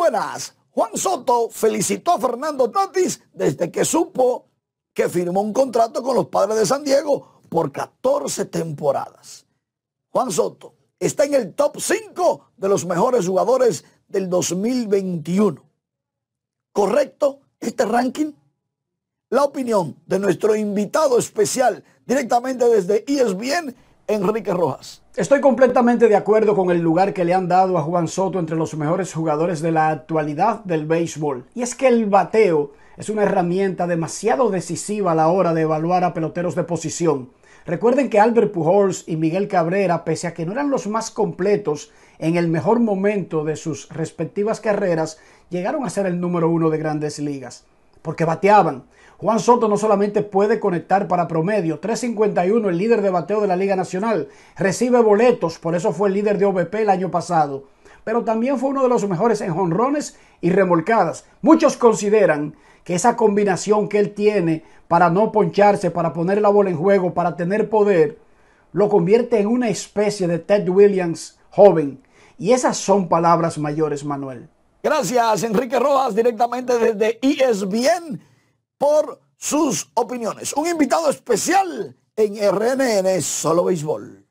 buenas. Juan Soto felicitó a Fernando Tatis desde que supo que firmó un contrato con los padres de San Diego por 14 temporadas. Juan Soto está en el top 5 de los mejores jugadores del 2021. ¿Correcto este ranking? La opinión de nuestro invitado especial directamente desde ESPN Enrique Rojas. Estoy completamente de acuerdo con el lugar que le han dado a Juan Soto entre los mejores jugadores de la actualidad del béisbol. Y es que el bateo es una herramienta demasiado decisiva a la hora de evaluar a peloteros de posición. Recuerden que Albert Pujols y Miguel Cabrera, pese a que no eran los más completos en el mejor momento de sus respectivas carreras, llegaron a ser el número uno de grandes ligas porque bateaban. Juan Soto no solamente puede conectar para promedio, 351, el líder de bateo de la Liga Nacional, recibe boletos, por eso fue el líder de OBP el año pasado, pero también fue uno de los mejores en jonrones y remolcadas. Muchos consideran que esa combinación que él tiene para no poncharse, para poner la bola en juego, para tener poder, lo convierte en una especie de Ted Williams joven. Y esas son palabras mayores, Manuel. Gracias, Enrique Rojas, directamente desde ESPN, por sus opiniones. Un invitado especial en RNN Solo Béisbol.